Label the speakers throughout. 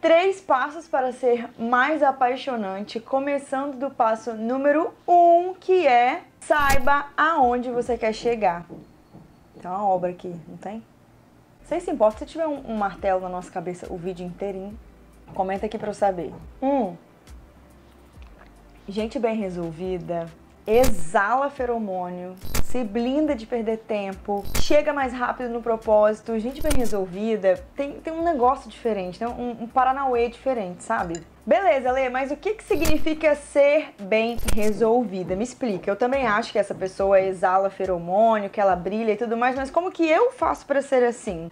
Speaker 1: Três passos para ser mais apaixonante, começando do passo número um, que é saiba aonde você quer chegar. Tem uma obra aqui, não tem? Vocês se importam se tiver um, um martelo na nossa cabeça o vídeo inteirinho? Comenta aqui para eu saber. Um, gente bem resolvida, exala feromônios, se blinda de perder tempo, chega mais rápido no propósito, gente bem resolvida, tem, tem um negócio diferente, tem um, um paranauê diferente, sabe? Beleza, Lê, mas o que, que significa ser bem resolvida? Me explica. Eu também acho que essa pessoa exala feromônio, que ela brilha e tudo mais, mas como que eu faço para ser assim?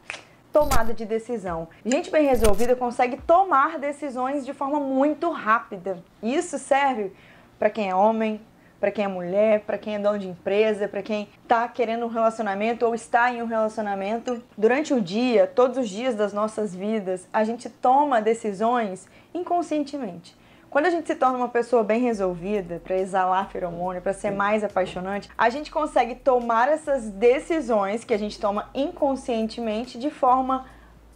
Speaker 1: tomada de decisão. Gente bem resolvida consegue tomar decisões de forma muito rápida. Isso serve para quem é homem, para quem é mulher, para quem é dono de empresa, para quem está querendo um relacionamento ou está em um relacionamento. Durante o dia, todos os dias das nossas vidas, a gente toma decisões inconscientemente. Quando a gente se torna uma pessoa bem resolvida, para exalar feromônio, para ser mais apaixonante, a gente consegue tomar essas decisões que a gente toma inconscientemente de forma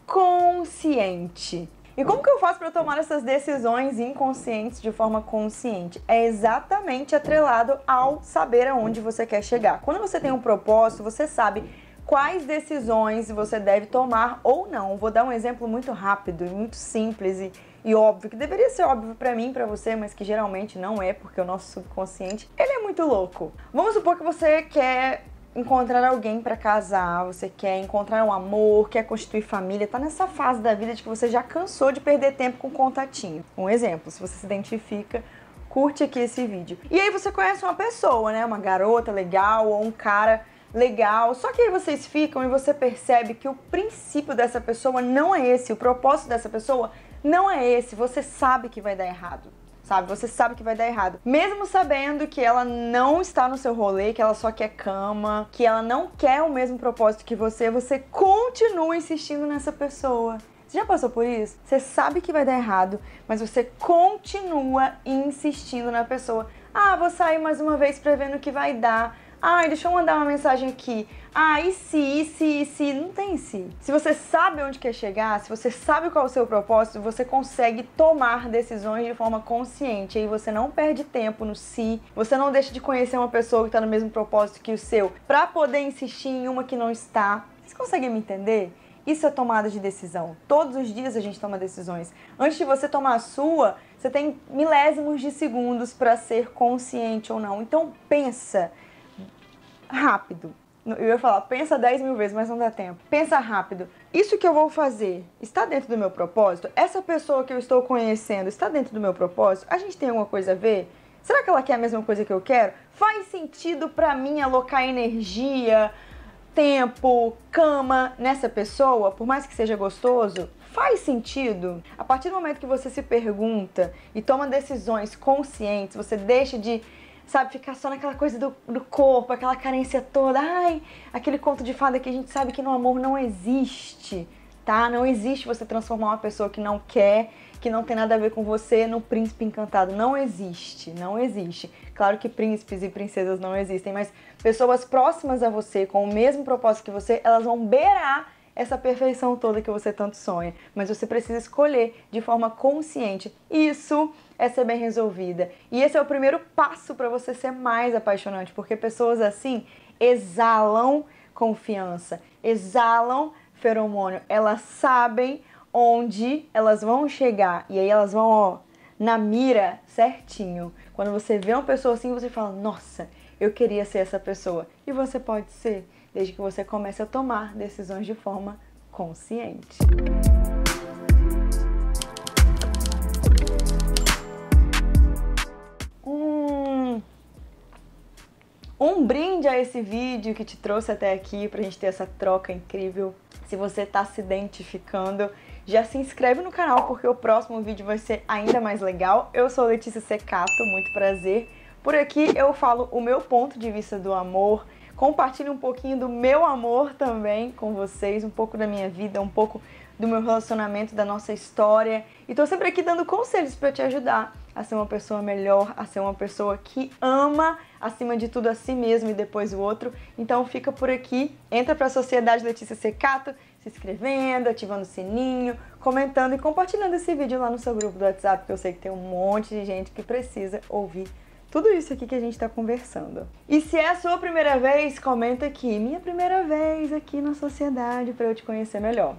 Speaker 1: consciente. E como que eu faço para tomar essas decisões inconscientes de forma consciente? É exatamente atrelado ao saber aonde você quer chegar. Quando você tem um propósito, você sabe quais decisões você deve tomar ou não. Vou dar um exemplo muito rápido e muito simples e, e óbvio, que deveria ser óbvio para mim, para você, mas que geralmente não é, porque o nosso subconsciente, ele é muito louco. Vamos supor que você quer encontrar alguém para casar, você quer encontrar um amor, quer constituir família, tá nessa fase da vida de que você já cansou de perder tempo com contatinho. Um exemplo, se você se identifica, curte aqui esse vídeo. E aí você conhece uma pessoa, né, uma garota legal ou um cara legal, só que aí vocês ficam e você percebe que o princípio dessa pessoa não é esse, o propósito dessa pessoa não é esse, você sabe que vai dar errado sabe? Você sabe que vai dar errado. Mesmo sabendo que ela não está no seu rolê, que ela só quer cama, que ela não quer o mesmo propósito que você, você continua insistindo nessa pessoa. Você já passou por isso? Você sabe que vai dar errado, mas você continua insistindo na pessoa. Ah, vou sair mais uma vez pra ver no que vai dar. Ai, deixa eu mandar uma mensagem aqui. Ah, e se, e se, e se? Não tem se. Se você sabe onde quer chegar, se você sabe qual é o seu propósito, você consegue tomar decisões de forma consciente. Aí você não perde tempo no se, você não deixa de conhecer uma pessoa que está no mesmo propósito que o seu para poder insistir em uma que não está. Vocês conseguem me entender? Isso é tomada de decisão. Todos os dias a gente toma decisões. Antes de você tomar a sua, você tem milésimos de segundos para ser consciente ou não. Então pensa rápido. Eu ia falar, pensa 10 mil vezes, mas não dá tempo. Pensa rápido. Isso que eu vou fazer está dentro do meu propósito? Essa pessoa que eu estou conhecendo está dentro do meu propósito? A gente tem alguma coisa a ver? Será que ela quer a mesma coisa que eu quero? Faz sentido para mim alocar energia, tempo, cama nessa pessoa, por mais que seja gostoso? Faz sentido? A partir do momento que você se pergunta e toma decisões conscientes, você deixa de sabe? Ficar só naquela coisa do, do corpo, aquela carência toda. Ai, aquele conto de fada que a gente sabe que no amor não existe, tá? Não existe você transformar uma pessoa que não quer, que não tem nada a ver com você, no príncipe encantado. Não existe, não existe. Claro que príncipes e princesas não existem, mas pessoas próximas a você, com o mesmo propósito que você, elas vão beirar essa perfeição toda que você tanto sonha, mas você precisa escolher de forma consciente. Isso é ser bem resolvida. E esse é o primeiro passo para você ser mais apaixonante, porque pessoas assim exalam confiança, exalam feromônio, elas sabem onde elas vão chegar e aí elas vão, ó, na mira certinho. Quando você vê uma pessoa assim, você fala: "Nossa, eu queria ser essa pessoa". E você pode ser desde que você comece a tomar decisões de forma consciente. Hum, um brinde a esse vídeo que te trouxe até aqui para a gente ter essa troca incrível. Se você está se identificando, já se inscreve no canal porque o próximo vídeo vai ser ainda mais legal. Eu sou Letícia Secato, muito prazer. Por aqui eu falo o meu ponto de vista do amor, compartilho um pouquinho do meu amor também com vocês, um pouco da minha vida, um pouco do meu relacionamento, da nossa história. E tô sempre aqui dando conselhos para te ajudar a ser uma pessoa melhor, a ser uma pessoa que ama acima de tudo a si mesmo e depois o outro. Então fica por aqui, entra para a Sociedade Letícia Secato, se inscrevendo, ativando o sininho, comentando e compartilhando esse vídeo lá no seu grupo do WhatsApp, que eu sei que tem um monte de gente que precisa ouvir tudo isso aqui que a gente está conversando. E se é a sua primeira vez, comenta aqui, minha primeira vez aqui na sociedade para eu te conhecer melhor.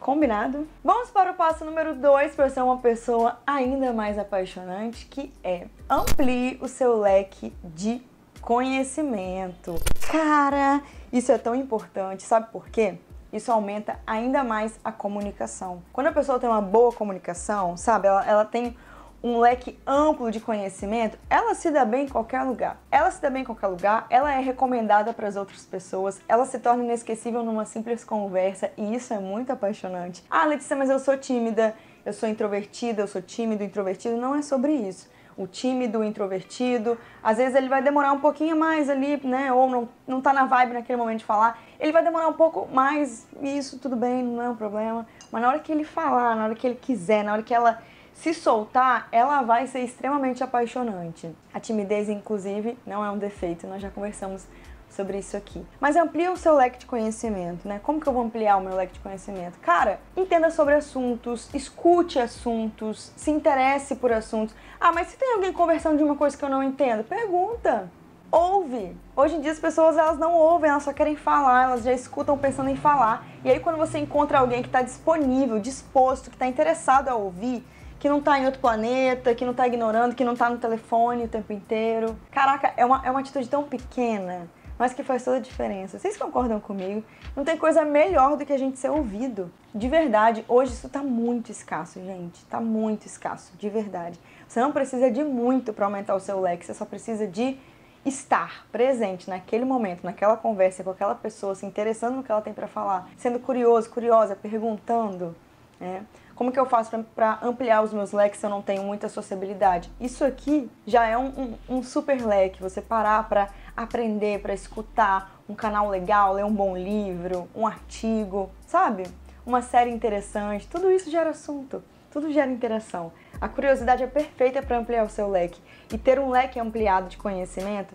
Speaker 1: Combinado? Vamos para o passo número 2 para ser uma pessoa ainda mais apaixonante, que é amplie o seu leque de conhecimento. Cara, isso é tão importante, sabe por quê? Isso aumenta ainda mais a comunicação. Quando a pessoa tem uma boa comunicação, sabe, ela, ela tem um leque amplo de conhecimento, ela se dá bem em qualquer lugar. Ela se dá bem em qualquer lugar, ela é recomendada para as outras pessoas, ela se torna inesquecível numa simples conversa e isso é muito apaixonante. Ah, Letícia, mas eu sou tímida, eu sou introvertida, eu sou tímido, introvertido. Não é sobre isso. O tímido, o introvertido, às vezes ele vai demorar um pouquinho mais ali, né? Ou não, não tá na vibe naquele momento de falar. Ele vai demorar um pouco mais, isso tudo bem, não é um problema. Mas na hora que ele falar, na hora que ele quiser, na hora que ela se soltar, ela vai ser extremamente apaixonante. A timidez, inclusive, não é um defeito, nós já conversamos sobre isso aqui. Mas amplia o seu leque de conhecimento, né? Como que eu vou ampliar o meu leque de conhecimento? Cara, entenda sobre assuntos, escute assuntos, se interesse por assuntos. Ah, mas se tem alguém conversando de uma coisa que eu não entendo, pergunta. Ouve. Hoje em dia as pessoas elas não ouvem, elas só querem falar, elas já escutam pensando em falar. E aí quando você encontra alguém que está disponível, disposto, que está interessado a ouvir, que não tá em outro planeta, que não tá ignorando, que não tá no telefone o tempo inteiro. Caraca, é uma, é uma atitude tão pequena, mas que faz toda a diferença. Vocês concordam comigo? Não tem coisa melhor do que a gente ser ouvido. De verdade, hoje isso tá muito escasso, gente. Tá muito escasso, de verdade. Você não precisa de muito para aumentar o seu leque, você só precisa de estar presente naquele momento, naquela conversa com aquela pessoa, se interessando no que ela tem para falar, sendo curioso, curiosa, perguntando. Né? Como que eu faço para ampliar os meus leques se eu não tenho muita sociabilidade? Isso aqui já é um, um, um super leque, você parar para aprender, para escutar um canal legal, ler um bom livro, um artigo, sabe? Uma série interessante, tudo isso gera assunto, tudo gera interação. A curiosidade é perfeita para ampliar o seu leque e ter um leque ampliado de conhecimento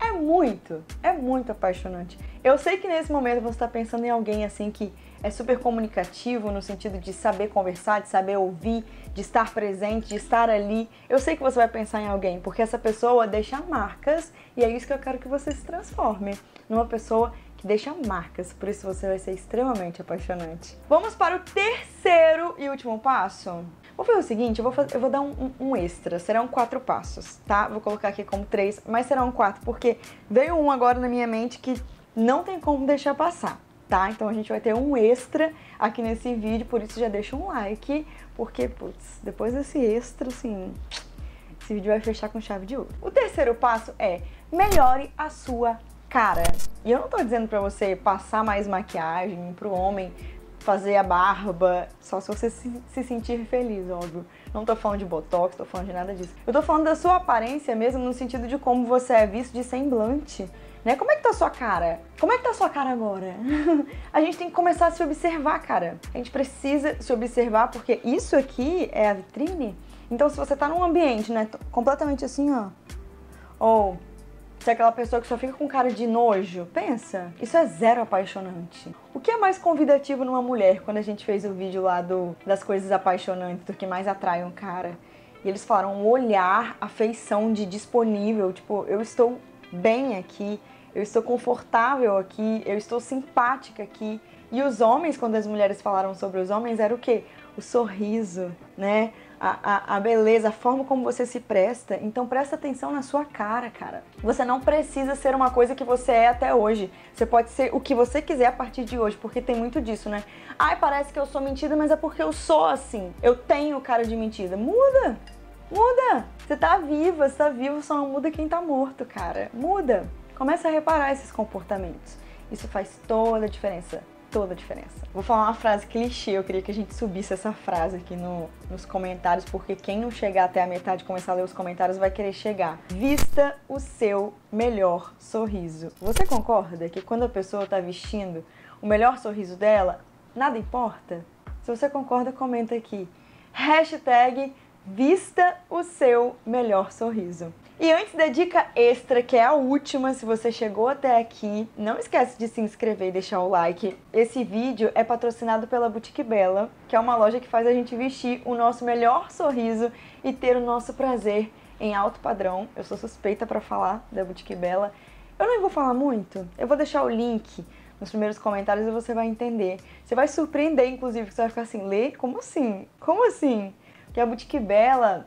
Speaker 1: é muito, é muito apaixonante. Eu sei que nesse momento você está pensando em alguém assim que é super comunicativo no sentido de saber conversar, de saber ouvir, de estar presente, de estar ali. Eu sei que você vai pensar em alguém, porque essa pessoa deixa marcas e é isso que eu quero que você se transforme numa pessoa que deixa marcas. Por isso você vai ser extremamente apaixonante. Vamos para o terceiro e último passo. Vou fazer o seguinte, eu vou, fazer, eu vou dar um, um, extra, serão quatro passos, tá? Vou colocar aqui como três, mas serão quatro, porque veio um agora na minha mente que não tem como deixar passar tá? Então a gente vai ter um extra aqui nesse vídeo, por isso já deixa um like, porque, putz, depois desse extra, assim, esse vídeo vai fechar com chave de ouro. O terceiro passo é melhore a sua cara. E eu não tô dizendo pra você passar mais maquiagem pro homem, fazer a barba, só se você se, se, sentir feliz, óbvio. Não tô falando de botox, tô falando de nada disso. Eu tô falando da sua aparência mesmo, no sentido de como você é visto de semblante né? Como é que tá a sua cara? Como é que tá a sua cara agora? a gente tem que começar a se observar, cara. A gente precisa se observar porque isso aqui é a vitrine. Então, se você tá num ambiente, né, completamente assim, ó, ou se é aquela pessoa que só fica com cara de nojo, pensa, isso é zero apaixonante. O que é mais convidativo numa mulher quando a gente fez o vídeo lá do, das coisas apaixonantes, do que mais atrai um cara? E eles falaram olhar, afeição de disponível, tipo, eu estou bem aqui, eu estou confortável aqui, eu estou simpática aqui. E os homens, quando as mulheres falaram sobre os homens, era o quê? O sorriso, né? A, a, a, beleza, a forma como você se presta. Então presta atenção na sua cara, cara. Você não precisa ser uma coisa que você é até hoje. Você pode ser o que você quiser a partir de hoje, porque tem muito disso, né? Ai, parece que eu sou mentida, mas é porque eu sou assim. Eu tenho cara de mentida. Muda! Muda! Você tá viva, você tá vivo, só não muda quem tá morto, cara. Muda! Começa a reparar esses comportamentos. Isso faz toda a diferença, toda a diferença. Vou falar uma frase clichê, eu queria que a gente subisse essa frase aqui no, nos comentários, porque quem não chegar até a metade e começar a ler os comentários vai querer chegar. Vista o seu melhor sorriso. Você concorda que quando a pessoa está vestindo o melhor sorriso dela, nada importa? Se você concorda, comenta aqui. Hashtag vista o seu melhor sorriso. E antes da dica extra, que é a última, se você chegou até aqui, não esquece de se inscrever e deixar o like. Esse vídeo é patrocinado pela Boutique Bela, que é uma loja que faz a gente vestir o nosso melhor sorriso e ter o nosso prazer em alto padrão. Eu sou suspeita para falar da Boutique Bela. Eu não vou falar muito, eu vou deixar o link nos primeiros comentários e você vai entender. Você vai surpreender, inclusive, que você vai ficar assim, lê? Como assim? Como assim? Que a Boutique Bela...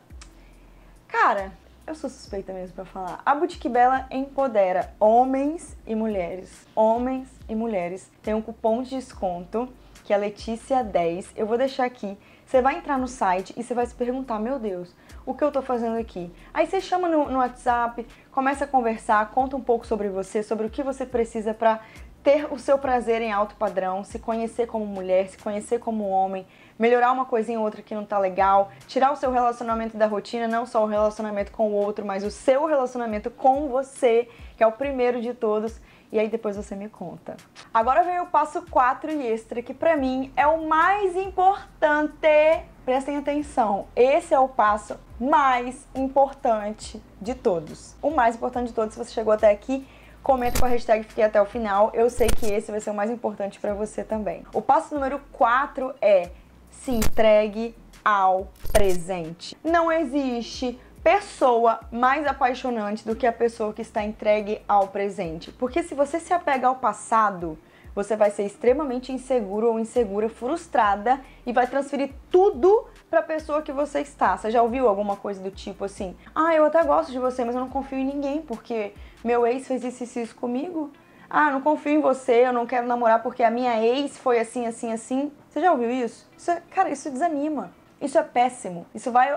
Speaker 1: Cara, eu sou suspeita mesmo para falar. A Boutique Bela empodera homens e mulheres. Homens e mulheres. Tem um cupom de desconto que é Letícia 10. Eu vou deixar aqui. Você vai entrar no site e você vai se perguntar: meu Deus, o que eu tô fazendo aqui? Aí você chama no, no WhatsApp, começa a conversar, conta um pouco sobre você, sobre o que você precisa para ter o seu prazer em alto padrão, se conhecer como mulher, se conhecer como homem, melhorar uma coisinha ou outra que não tá legal, tirar o seu relacionamento da rotina, não só o relacionamento com o outro, mas o seu relacionamento com você, que é o primeiro de todos. E aí depois você me conta. Agora vem o passo 4 e extra, que pra mim é o mais importante. Prestem atenção, esse é o passo mais importante de todos. O mais importante de todos, se você chegou até aqui, comenta com a hashtag Fiquei até o final. Eu sei que esse vai ser o mais importante para você também. O passo número 4 é se entregue ao presente. Não existe pessoa mais apaixonante do que a pessoa que está entregue ao presente. Porque se você se apega ao passado, você vai ser extremamente inseguro ou insegura, frustrada e vai transferir tudo para a pessoa que você está. Você já ouviu alguma coisa do tipo assim: "Ah, eu até gosto de você, mas eu não confio em ninguém porque meu ex fez isso e isso comigo"? "Ah, não confio em você, eu não quero namorar porque a minha ex foi assim, assim, assim". Você já ouviu isso? isso é, cara, isso desanima. Isso é péssimo. Isso vai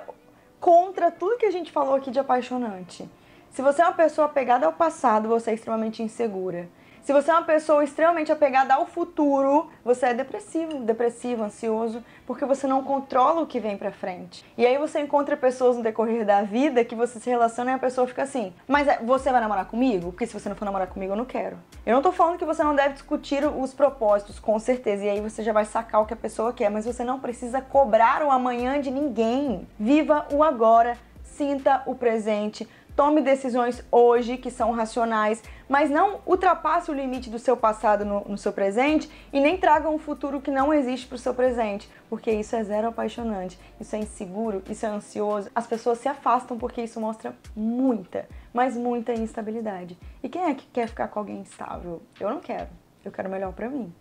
Speaker 1: contra tudo que a gente falou aqui de apaixonante. Se você é uma pessoa apegada ao passado, você é extremamente insegura. Se você é uma pessoa extremamente apegada ao futuro, você é depressivo, depressivo, ansioso, porque você não controla o que vem pra frente. E aí você encontra pessoas no decorrer da vida que você se relaciona e a pessoa fica assim: Mas eh, você vai namorar comigo? Porque se você não for namorar comigo, eu não quero. Eu não tô falando que você não deve discutir os propósitos, com certeza. E aí você já vai sacar o que a pessoa quer, mas você não precisa cobrar o amanhã de ninguém. Viva o agora, sinta o presente Tome decisões hoje que são racionais, mas não ultrapasse o limite do seu passado no, no seu presente e nem traga um futuro que não existe para o seu presente, porque isso é zero apaixonante, isso é inseguro, isso é ansioso. As pessoas se afastam porque isso mostra muita, mas muita instabilidade. E quem é que quer ficar com alguém instável? Eu não quero. Eu quero melhor para mim.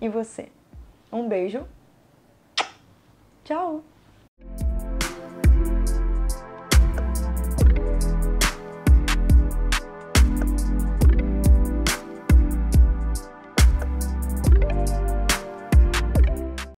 Speaker 1: E você? Um beijo. Tchau.